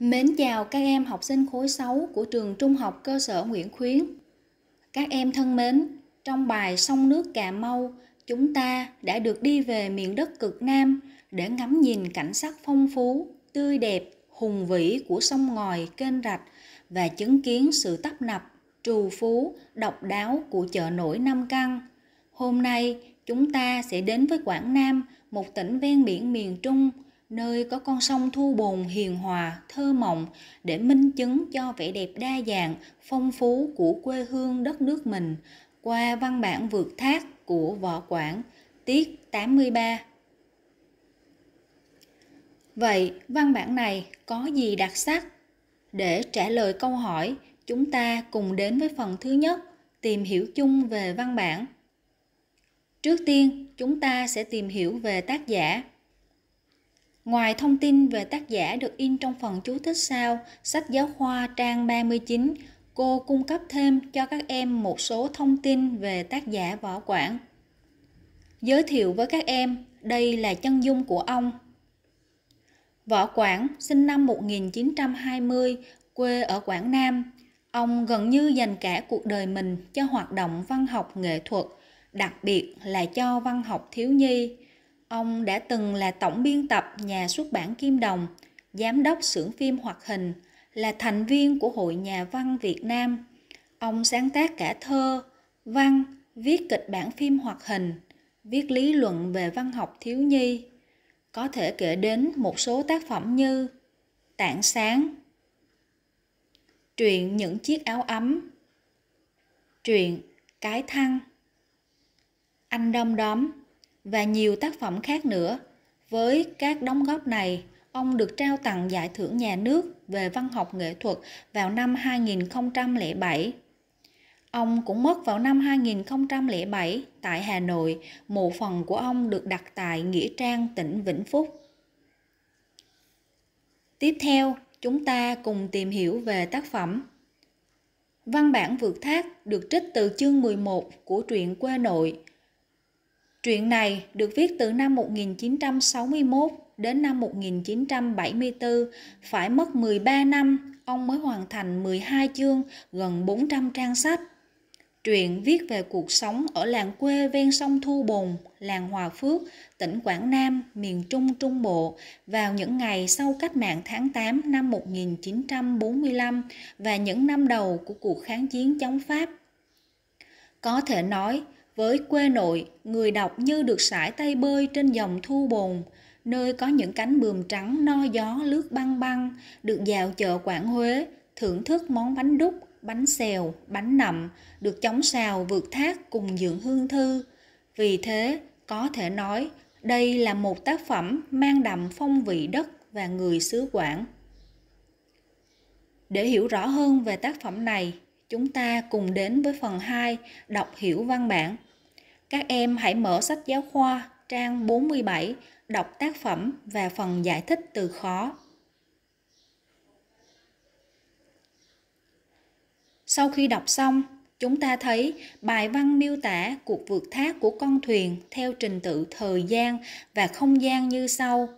Mến chào các em học sinh khối 6 của trường Trung học cơ sở Nguyễn Khuyến. Các em thân mến, trong bài Sông nước Cà Mau, chúng ta đã được đi về miền đất cực Nam để ngắm nhìn cảnh sắc phong phú, tươi đẹp, hùng vĩ của sông ngòi, kênh rạch và chứng kiến sự tấp nập, trù phú, độc đáo của chợ nổi Nam Căn. Hôm nay, chúng ta sẽ đến với Quảng Nam, một tỉnh ven biển miền Trung – nơi có con sông thu bồn hiền hòa, thơ mộng để minh chứng cho vẻ đẹp đa dạng, phong phú của quê hương đất nước mình qua văn bản vượt thác của Võ Quảng, tiết 83. Vậy, văn bản này có gì đặc sắc? Để trả lời câu hỏi, chúng ta cùng đến với phần thứ nhất, tìm hiểu chung về văn bản. Trước tiên, chúng ta sẽ tìm hiểu về tác giả Ngoài thông tin về tác giả được in trong phần chú thích sau, sách giáo khoa trang 39, cô cung cấp thêm cho các em một số thông tin về tác giả Võ Quảng. Giới thiệu với các em, đây là chân dung của ông. Võ Quảng sinh năm 1920, quê ở Quảng Nam. Ông gần như dành cả cuộc đời mình cho hoạt động văn học nghệ thuật, đặc biệt là cho văn học thiếu nhi Ông đã từng là tổng biên tập nhà xuất bản Kim Đồng, giám đốc xưởng phim hoạt hình, là thành viên của Hội Nhà văn Việt Nam. Ông sáng tác cả thơ, văn, viết kịch bản phim hoạt hình, viết lý luận về văn học thiếu nhi. Có thể kể đến một số tác phẩm như Tạng sáng, truyện Những chiếc áo ấm, truyện Cái thăng, Anh đom đóm, và nhiều tác phẩm khác nữa. Với các đóng góp này, ông được trao tặng Giải thưởng Nhà nước về văn học nghệ thuật vào năm 2007. Ông cũng mất vào năm 2007 tại Hà Nội, mộ phần của ông được đặt tại Nghĩa Trang, tỉnh Vĩnh Phúc. Tiếp theo, chúng ta cùng tìm hiểu về tác phẩm Văn bản vượt thác được trích từ chương 11 của truyện quê nội Truyện này được viết từ năm 1961 đến năm 1974, phải mất 13 năm, ông mới hoàn thành 12 chương, gần 400 trang sách. Truyện viết về cuộc sống ở làng quê ven sông Thu Bồn, làng Hòa Phước, tỉnh Quảng Nam, miền Trung Trung Bộ vào những ngày sau cách mạng tháng 8 năm 1945 và những năm đầu của cuộc kháng chiến chống Pháp. Có thể nói, với quê nội, người đọc như được sải tay bơi trên dòng thu bồn, nơi có những cánh bườm trắng no gió lướt băng băng, được dạo chợ Quảng Huế, thưởng thức món bánh đúc, bánh xèo, bánh nậm, được chống xào vượt thác cùng dưỡng hương thư. Vì thế, có thể nói, đây là một tác phẩm mang đậm phong vị đất và người xứ Quảng. Để hiểu rõ hơn về tác phẩm này, chúng ta cùng đến với phần 2 đọc hiểu văn bản các em hãy mở sách giáo khoa trang 47, đọc tác phẩm và phần giải thích từ khó. Sau khi đọc xong, chúng ta thấy bài văn miêu tả cuộc vượt thác của con thuyền theo trình tự thời gian và không gian như sau.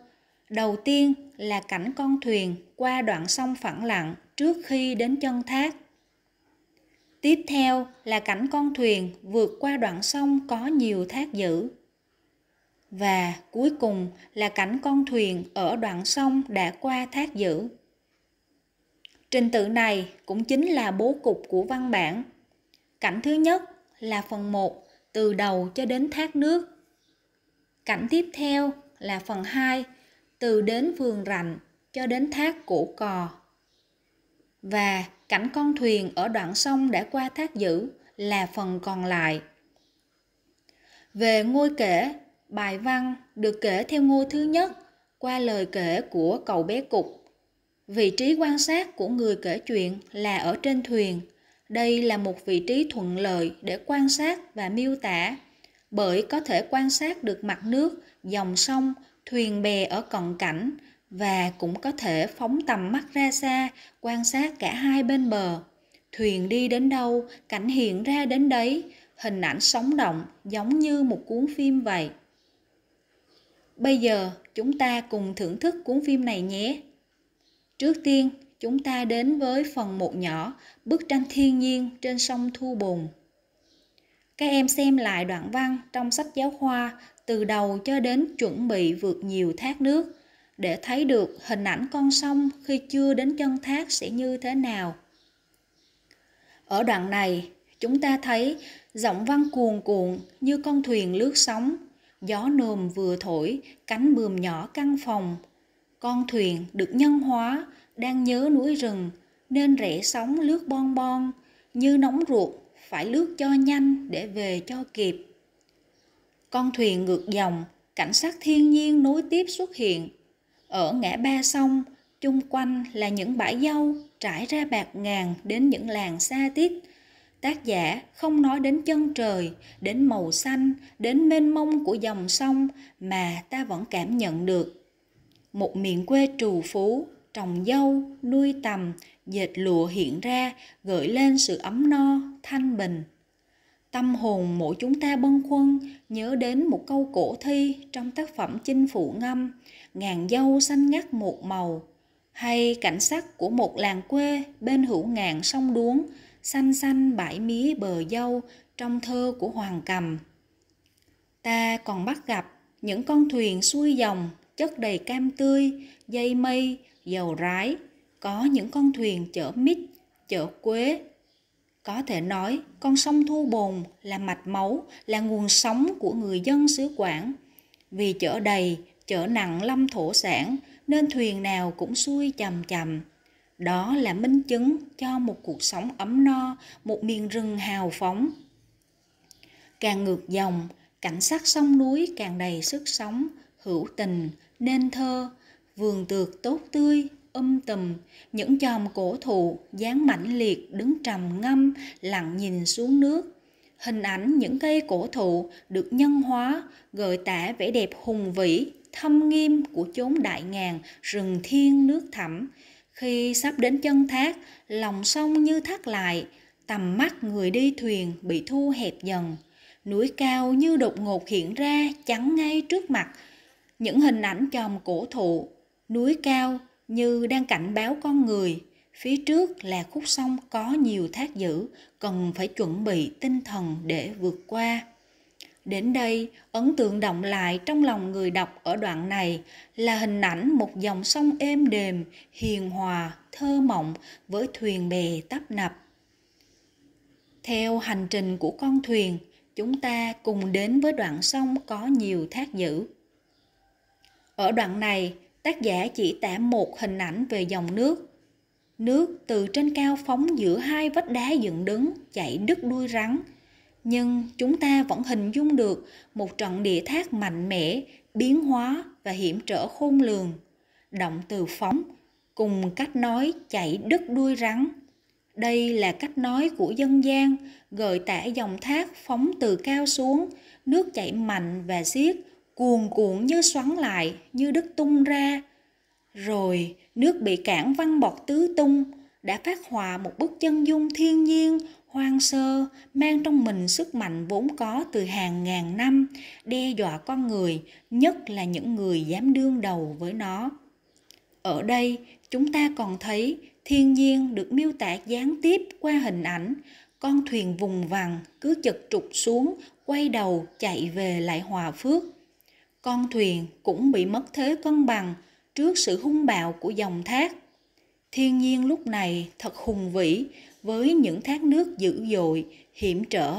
Đầu tiên là cảnh con thuyền qua đoạn sông phẳng lặng trước khi đến chân thác Tiếp theo là cảnh con thuyền vượt qua đoạn sông có nhiều thác dữ. Và cuối cùng là cảnh con thuyền ở đoạn sông đã qua thác dữ. Trình tự này cũng chính là bố cục của văn bản. Cảnh thứ nhất là phần 1 từ đầu cho đến thác nước. Cảnh tiếp theo là phần 2 từ đến vườn rạnh cho đến thác cổ cò. Và cảnh con thuyền ở đoạn sông đã qua thác dữ là phần còn lại. Về ngôi kể, bài văn được kể theo ngôi thứ nhất qua lời kể của cậu bé cục. Vị trí quan sát của người kể chuyện là ở trên thuyền. Đây là một vị trí thuận lợi để quan sát và miêu tả, bởi có thể quan sát được mặt nước, dòng sông, thuyền bè ở cận cảnh, và cũng có thể phóng tầm mắt ra xa quan sát cả hai bên bờ thuyền đi đến đâu cảnh hiện ra đến đấy hình ảnh sống động giống như một cuốn phim vậy bây giờ chúng ta cùng thưởng thức cuốn phim này nhé trước tiên chúng ta đến với phần một nhỏ bức tranh thiên nhiên trên sông thu bồn các em xem lại đoạn văn trong sách giáo khoa từ đầu cho đến chuẩn bị vượt nhiều thác nước để thấy được hình ảnh con sông khi chưa đến chân thác sẽ như thế nào. Ở đoạn này, chúng ta thấy giọng văn cuồn cuộn như con thuyền lướt sóng, gió nồm vừa thổi, cánh bườm nhỏ căng phòng. Con thuyền được nhân hóa, đang nhớ núi rừng, nên rẽ sóng lướt bon bon, như nóng ruột, phải lướt cho nhanh để về cho kịp. Con thuyền ngược dòng, cảnh sát thiên nhiên nối tiếp xuất hiện ở ngã ba sông, chung quanh là những bãi dâu trải ra bạc ngàn đến những làng xa tít. Tác giả không nói đến chân trời, đến màu xanh, đến mênh mông của dòng sông mà ta vẫn cảm nhận được. Một miền quê trù phú, trồng dâu, nuôi tầm, dệt lụa hiện ra gợi lên sự ấm no, thanh bình. Tâm hồn mỗi chúng ta bâng khuâng nhớ đến một câu cổ thi trong tác phẩm Chinh Phụ Ngâm, ngàn dâu xanh ngắt một màu, hay cảnh sắc của một làng quê bên hữu ngàn sông đuống, xanh xanh bãi mía bờ dâu trong thơ của Hoàng Cầm. Ta còn bắt gặp những con thuyền xuôi dòng chất đầy cam tươi, dây mây, dầu rái, có những con thuyền chở mít, chở quế, có thể nói, con sông Thu Bồn là mạch máu, là nguồn sống của người dân xứ Quảng. Vì chở đầy, chở nặng lâm thổ sản, nên thuyền nào cũng xuôi chầm chầm. Đó là minh chứng cho một cuộc sống ấm no, một miền rừng hào phóng. Càng ngược dòng, cảnh sắc sông núi càng đầy sức sống, hữu tình, nên thơ, vườn tược tốt tươi, um tùm những chòm cổ thụ dáng mãnh liệt đứng trầm ngâm lặng nhìn xuống nước hình ảnh những cây cổ thụ được nhân hóa gợi tả vẻ đẹp hùng vĩ thâm nghiêm của chốn đại ngàn rừng thiên nước thẳm khi sắp đến chân thác lòng sông như thắt lại tầm mắt người đi thuyền bị thu hẹp dần núi cao như đột ngột hiện ra chắn ngay trước mặt những hình ảnh chòm cổ thụ núi cao như đang cảnh báo con người phía trước là khúc sông có nhiều thác dữ cần phải chuẩn bị tinh thần để vượt qua đến đây ấn tượng động lại trong lòng người đọc ở đoạn này là hình ảnh một dòng sông êm đềm hiền hòa thơ mộng với thuyền bè tấp nập theo hành trình của con thuyền chúng ta cùng đến với đoạn sông có nhiều thác dữ ở đoạn này tác giả chỉ tả một hình ảnh về dòng nước. Nước từ trên cao phóng giữa hai vách đá dựng đứng, chảy đứt đuôi rắn. Nhưng chúng ta vẫn hình dung được một trận địa thác mạnh mẽ, biến hóa và hiểm trở khôn lường. Động từ phóng cùng cách nói chảy đứt đuôi rắn. Đây là cách nói của dân gian, gợi tả dòng thác phóng từ cao xuống, nước chảy mạnh và xiết, cuồn cuộn như xoắn lại, như đứt tung ra. Rồi nước bị cản văng bọt tứ tung, đã phát hòa một bức chân dung thiên nhiên, hoang sơ, mang trong mình sức mạnh vốn có từ hàng ngàn năm, đe dọa con người, nhất là những người dám đương đầu với nó. Ở đây, chúng ta còn thấy thiên nhiên được miêu tả gián tiếp qua hình ảnh, con thuyền vùng vằng cứ chật trục xuống, quay đầu chạy về lại Hòa Phước con thuyền cũng bị mất thế cân bằng trước sự hung bạo của dòng thác. Thiên nhiên lúc này thật hùng vĩ với những thác nước dữ dội, hiểm trở.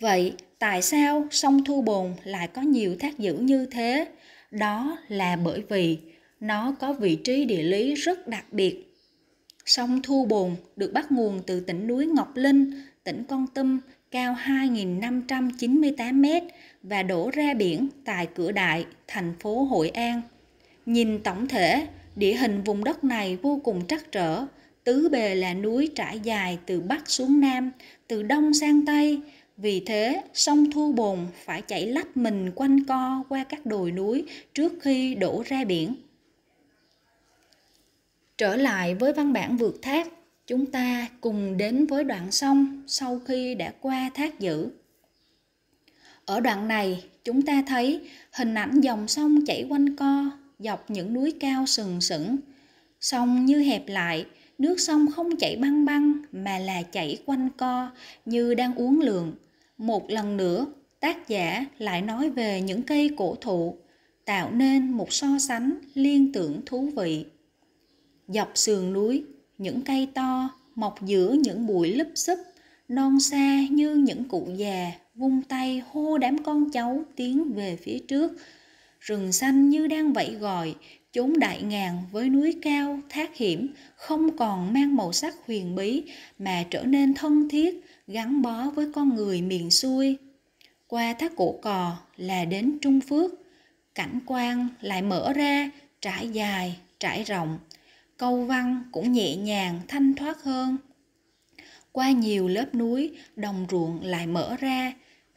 Vậy tại sao sông Thu Bồn lại có nhiều thác dữ như thế? Đó là bởi vì nó có vị trí địa lý rất đặc biệt. Sông Thu Bồn được bắt nguồn từ tỉnh núi Ngọc Linh, tỉnh Con Tum cao 2.598 mét và đổ ra biển tại cửa đại, thành phố Hội An. Nhìn tổng thể, địa hình vùng đất này vô cùng trắc trở, tứ bề là núi trải dài từ bắc xuống nam, từ đông sang tây, vì thế, sông Thu Bồn phải chảy lách mình quanh co qua các đồi núi trước khi đổ ra biển. Trở lại với văn bản vượt thác, chúng ta cùng đến với đoạn sông sau khi đã qua thác dữ ở đoạn này chúng ta thấy hình ảnh dòng sông chảy quanh co dọc những núi cao sừng sững sông như hẹp lại nước sông không chảy băng băng mà là chảy quanh co như đang uống lường một lần nữa tác giả lại nói về những cây cổ thụ tạo nên một so sánh liên tưởng thú vị dọc sườn núi những cây to mọc giữa những bụi lấp xấp non xa như những cụ già vung tay hô đám con cháu tiến về phía trước rừng xanh như đang vẫy gọi chốn đại ngàn với núi cao thác hiểm không còn mang màu sắc huyền bí mà trở nên thân thiết gắn bó với con người miền xuôi qua thác cổ cò là đến trung phước cảnh quan lại mở ra trải dài trải rộng câu văn cũng nhẹ nhàng thanh thoát hơn qua nhiều lớp núi đồng ruộng lại mở ra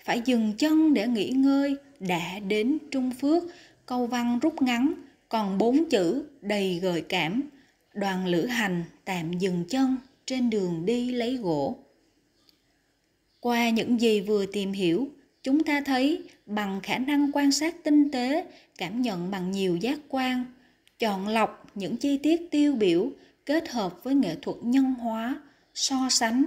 phải dừng chân để nghỉ ngơi đã đến trung phước câu văn rút ngắn còn bốn chữ đầy gợi cảm đoàn lữ hành tạm dừng chân trên đường đi lấy gỗ qua những gì vừa tìm hiểu chúng ta thấy bằng khả năng quan sát tinh tế cảm nhận bằng nhiều giác quan chọn lọc những chi tiết tiêu biểu kết hợp với nghệ thuật nhân hóa so sánh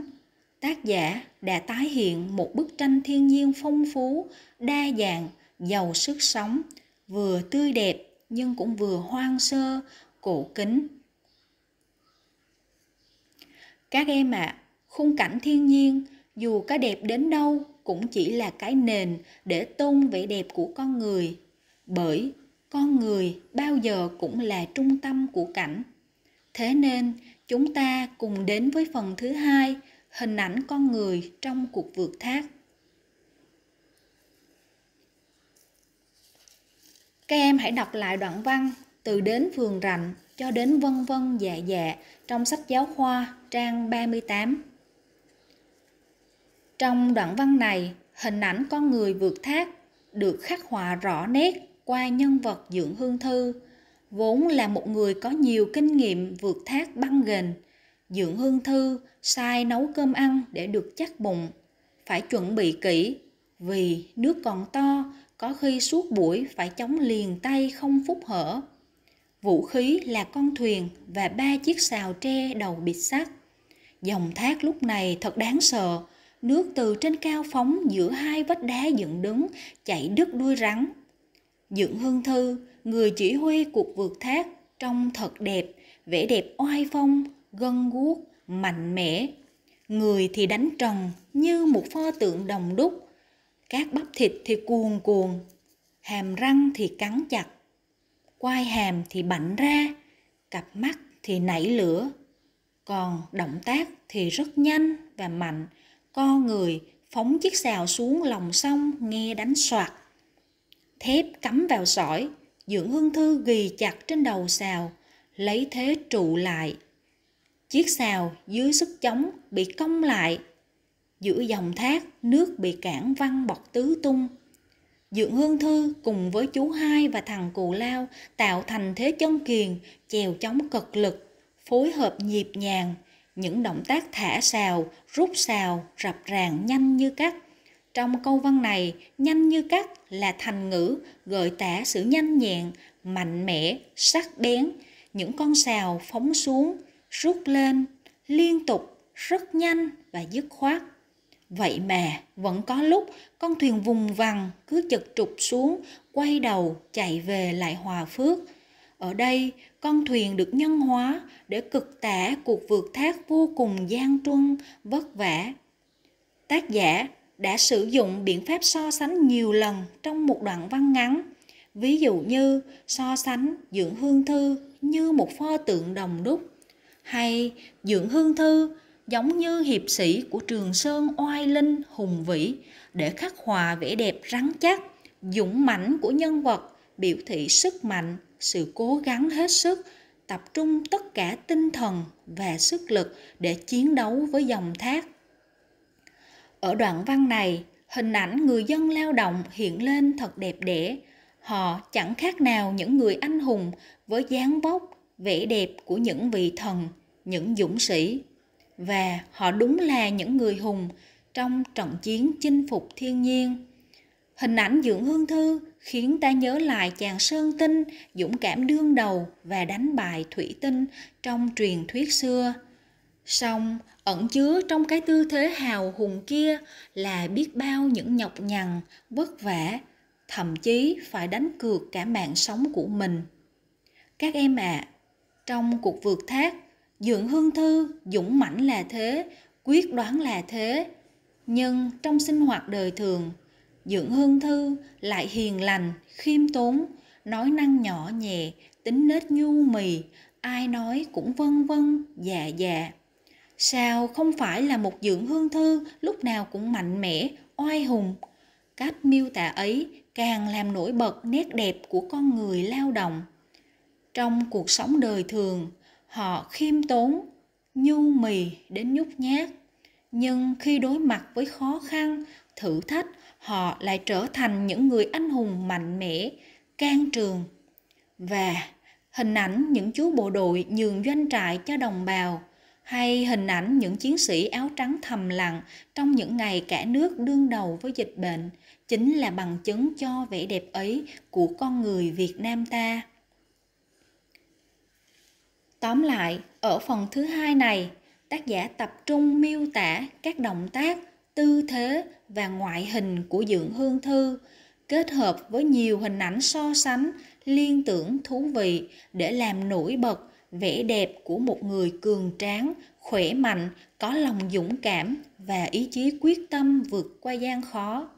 tác giả đã tái hiện một bức tranh thiên nhiên phong phú đa dạng giàu sức sống vừa tươi đẹp nhưng cũng vừa hoang sơ cổ kính các em ạ à, khung cảnh thiên nhiên dù có đẹp đến đâu cũng chỉ là cái nền để tôn vẻ đẹp của con người bởi con người bao giờ cũng là trung tâm của cảnh thế nên chúng ta cùng đến với phần thứ hai hình ảnh con người trong cuộc vượt thác các em hãy đọc lại đoạn văn từ đến vườn rạnh cho đến vân vân dạ dạ trong sách giáo khoa trang 38. Trong đoạn văn này, hình ảnh con người vượt thác được khắc họa rõ nét qua nhân vật Dưỡng Hương Thư. Vốn là một người có nhiều kinh nghiệm vượt thác băng ghềnh, Dưỡng Hương Thư sai nấu cơm ăn để được chắc bụng. Phải chuẩn bị kỹ, vì nước còn to, có khi suốt buổi phải chống liền tay không phúc hở. Vũ khí là con thuyền và ba chiếc xào tre đầu bịt sắt. Dòng thác lúc này thật đáng sợ, nước từ trên cao phóng giữa hai vách đá dựng đứng, chảy đứt đuôi rắn Dựng Hương Thư, người chỉ huy cuộc vượt thác, trông thật đẹp, vẻ đẹp oai phong, gân guốc, mạnh mẽ. Người thì đánh trần như một pho tượng đồng đúc, các bắp thịt thì cuồn cuồn, hàm răng thì cắn chặt, quai hàm thì bảnh ra, cặp mắt thì nảy lửa. Còn động tác thì rất nhanh và mạnh, co người phóng chiếc xào xuống lòng sông nghe đánh soạt thép cắm vào sỏi dưỡng hương thư ghì chặt trên đầu xào lấy thế trụ lại chiếc xào dưới sức chống bị cong lại giữa dòng thác nước bị cản văng bọt tứ tung Dượng Hương Thư cùng với chú hai và thằng cụ Lao tạo thành thế chân kiền, chèo chống cực lực, phối hợp nhịp nhàng, những động tác thả xào, rút xào, rập ràng nhanh như cắt. Trong câu văn này, nhanh như cắt là thành ngữ gợi tả sự nhanh nhẹn, mạnh mẽ, sắc bén. Những con sào phóng xuống, rút lên, liên tục, rất nhanh và dứt khoát. Vậy mà vẫn có lúc con thuyền vùng vằng cứ chật trục xuống, quay đầu chạy về lại Hòa Phước. Ở đây, con thuyền được nhân hóa để cực tả cuộc vượt thác vô cùng gian truân, vất vả. Tác giả đã sử dụng biện pháp so sánh nhiều lần trong một đoạn văn ngắn ví dụ như so sánh dưỡng hương thư như một pho tượng đồng đúc hay dưỡng hương thư giống như hiệp sĩ của trường sơn oai linh hùng vĩ để khắc họa vẻ đẹp rắn chắc dũng mãnh của nhân vật biểu thị sức mạnh sự cố gắng hết sức tập trung tất cả tinh thần và sức lực để chiến đấu với dòng thác ở đoạn văn này, hình ảnh người dân lao động hiện lên thật đẹp đẽ. Họ chẳng khác nào những người anh hùng với dáng vóc, vẻ đẹp của những vị thần, những dũng sĩ. Và họ đúng là những người hùng trong trận chiến chinh phục thiên nhiên. Hình ảnh Dưỡng Hương Thư khiến ta nhớ lại chàng Sơn Tinh dũng cảm đương đầu và đánh bại Thủy Tinh trong truyền thuyết xưa – song ẩn chứa trong cái tư thế hào hùng kia là biết bao những nhọc nhằn vất vả thậm chí phải đánh cược cả mạng sống của mình các em ạ à, trong cuộc vượt thác dưỡng hương thư dũng mãnh là thế quyết đoán là thế nhưng trong sinh hoạt đời thường dưỡng hương thư lại hiền lành khiêm tốn nói năng nhỏ nhẹ tính nết nhu mì ai nói cũng vân vân dạ dạ Sao không phải là một dưỡng hương thư lúc nào cũng mạnh mẽ, oai hùng. Cách miêu tả ấy càng làm nổi bật nét đẹp của con người lao động. Trong cuộc sống đời thường, họ khiêm tốn, nhu mì đến nhút nhát. Nhưng khi đối mặt với khó khăn, thử thách, họ lại trở thành những người anh hùng mạnh mẽ, can trường. Và hình ảnh những chú bộ đội nhường doanh trại cho đồng bào – hay hình ảnh những chiến sĩ áo trắng thầm lặng trong những ngày cả nước đương đầu với dịch bệnh chính là bằng chứng cho vẻ đẹp ấy của con người Việt Nam ta. Tóm lại, ở phần thứ hai này, tác giả tập trung miêu tả các động tác, tư thế và ngoại hình của Dượng Hương Thư, kết hợp với nhiều hình ảnh so sánh, liên tưởng thú vị để làm nổi bật vẻ đẹp của một người cường tráng khỏe mạnh có lòng dũng cảm và ý chí quyết tâm vượt qua gian khó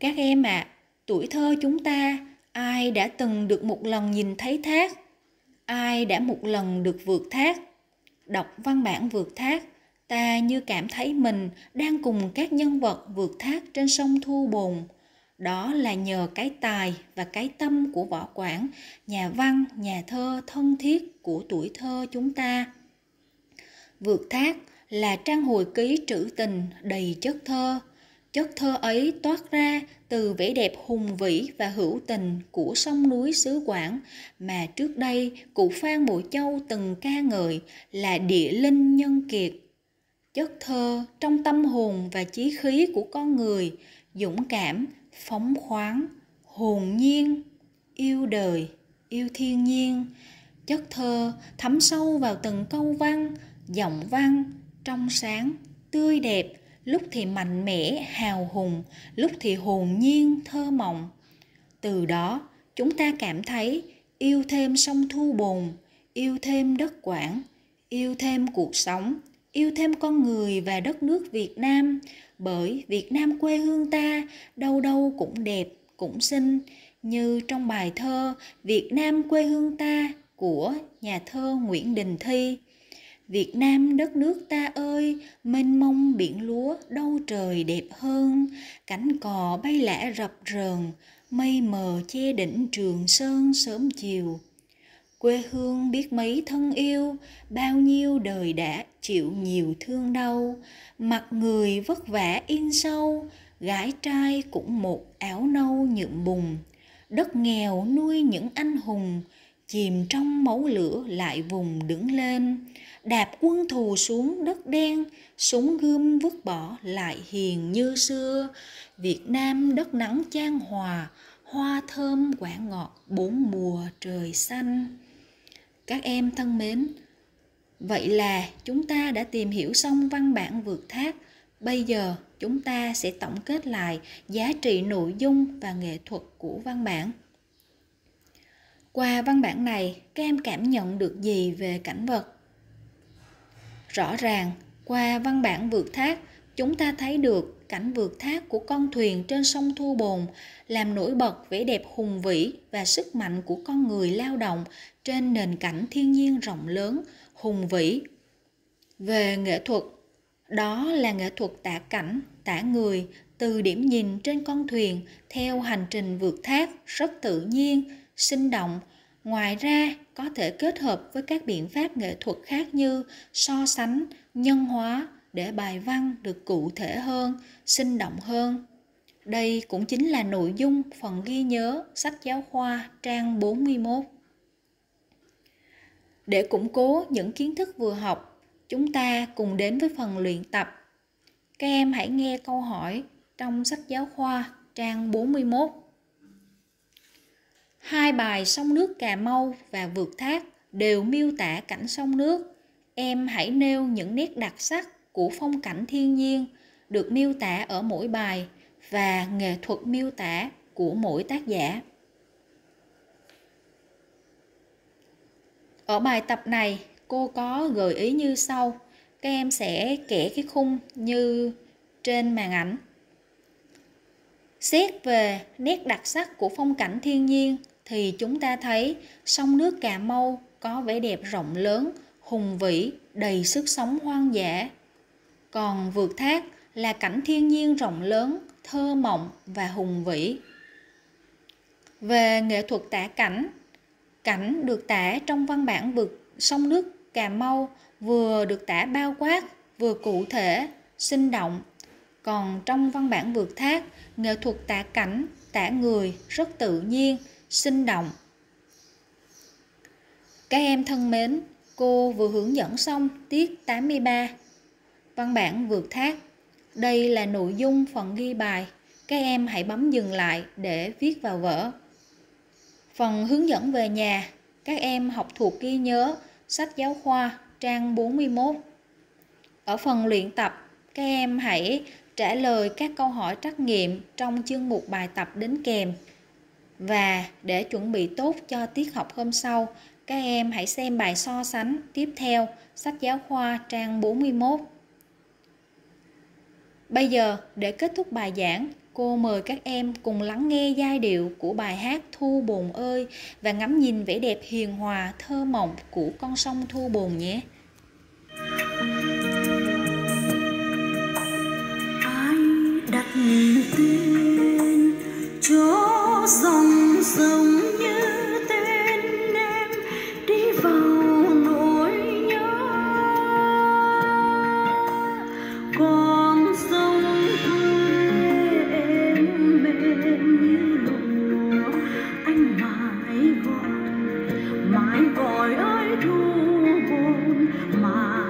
các em ạ à, tuổi thơ chúng ta ai đã từng được một lần nhìn thấy thác ai đã một lần được vượt thác đọc văn bản vượt thác ta như cảm thấy mình đang cùng các nhân vật vượt thác trên sông thu bồn đó là nhờ cái tài và cái tâm của võ quảng nhà văn nhà thơ thân thiết của tuổi thơ chúng ta vượt thác là trang hồi ký trữ tình đầy chất thơ chất thơ ấy toát ra từ vẻ đẹp hùng vĩ và hữu tình của sông núi xứ quảng mà trước đây cụ phan bội châu từng ca ngợi là địa linh nhân kiệt chất thơ trong tâm hồn và chí khí của con người dũng cảm phóng khoáng hồn nhiên yêu đời yêu thiên nhiên chất thơ thấm sâu vào từng câu văn giọng văn trong sáng tươi đẹp lúc thì mạnh mẽ hào hùng lúc thì hồn nhiên thơ mộng từ đó chúng ta cảm thấy yêu thêm sông thu bồn yêu thêm đất quảng yêu thêm cuộc sống yêu thêm con người và đất nước Việt Nam bởi Việt Nam quê hương ta đâu đâu cũng đẹp, cũng xinh như trong bài thơ Việt Nam quê hương ta của nhà thơ Nguyễn Đình Thi. Việt Nam đất nước ta ơi, mênh mông biển lúa đâu trời đẹp hơn, cánh cò bay lả rập rờn, mây mờ che đỉnh Trường Sơn sớm chiều quê hương biết mấy thân yêu bao nhiêu đời đã chịu nhiều thương đau mặt người vất vả in sâu gái trai cũng một áo nâu nhuộm bùn đất nghèo nuôi những anh hùng chìm trong máu lửa lại vùng đứng lên đạp quân thù xuống đất đen súng gươm vứt bỏ lại hiền như xưa việt nam đất nắng chan hòa hoa thơm quả ngọt bốn mùa trời xanh các em thân mến vậy là chúng ta đã tìm hiểu xong văn bản vượt thác bây giờ chúng ta sẽ tổng kết lại giá trị nội dung và nghệ thuật của văn bản qua văn bản này các em cảm nhận được gì về cảnh vật rõ ràng qua văn bản vượt thác chúng ta thấy được cảnh vượt thác của con thuyền trên sông Thu Bồn làm nổi bật vẻ đẹp hùng vĩ và sức mạnh của con người lao động trên nền cảnh thiên nhiên rộng lớn, hùng vĩ. Về nghệ thuật, đó là nghệ thuật tả cảnh, tả người từ điểm nhìn trên con thuyền theo hành trình vượt thác rất tự nhiên, sinh động, ngoài ra có thể kết hợp với các biện pháp nghệ thuật khác như so sánh nhân hóa để bài văn được cụ thể hơn sinh động hơn đây cũng chính là nội dung phần ghi nhớ sách giáo khoa trang 41. Để củng cố những kiến thức vừa học, chúng ta cùng đến với phần luyện tập. Các em hãy nghe câu hỏi trong sách giáo khoa trang 41. Hai bài sông nước Cà Mau và vượt thác đều miêu tả cảnh sông nước. Em hãy nêu những nét đặc sắc của phong cảnh thiên nhiên được miêu tả ở mỗi bài và nghệ thuật miêu tả của mỗi tác giả. Ở bài tập này, cô có gợi ý như sau. Các em sẽ kẻ cái khung như trên màn ảnh. Xét về nét đặc sắc của phong cảnh thiên nhiên thì chúng ta thấy sông nước Cà Mau có vẻ đẹp rộng lớn, hùng vĩ, đầy sức sống hoang dã còn vượt thác là cảnh thiên nhiên rộng lớn thơ mộng và hùng vĩ về nghệ thuật tả cảnh cảnh được tả trong văn bản vực sông nước cà mau vừa được tả bao quát vừa cụ thể sinh động còn trong văn bản vượt thác nghệ thuật tả cảnh tả người rất tự nhiên sinh động các em thân mến, cô vừa hướng dẫn xong tiết 83 Văn bản vượt thác Đây là nội dung phần ghi bài. Các em hãy bấm dừng lại để viết vào vở. Phần hướng dẫn về nhà. Các em học thuộc ghi nhớ sách giáo khoa trang 41. Ở phần luyện tập, các em hãy trả lời các câu hỏi trắc nghiệm trong chương mục bài tập đến kèm. Và để chuẩn bị tốt cho tiết học hôm sau, các em hãy xem bài so sánh tiếp theo sách giáo khoa trang 41. Bây giờ, để kết thúc bài giảng, cô mời các em cùng lắng nghe giai điệu của bài hát Thu Bồn ơi và ngắm nhìn vẻ đẹp hiền hòa thơ mộng của con sông Thu Bồn nhé. Ai đặt tên cho dòng sông my boy I do born, my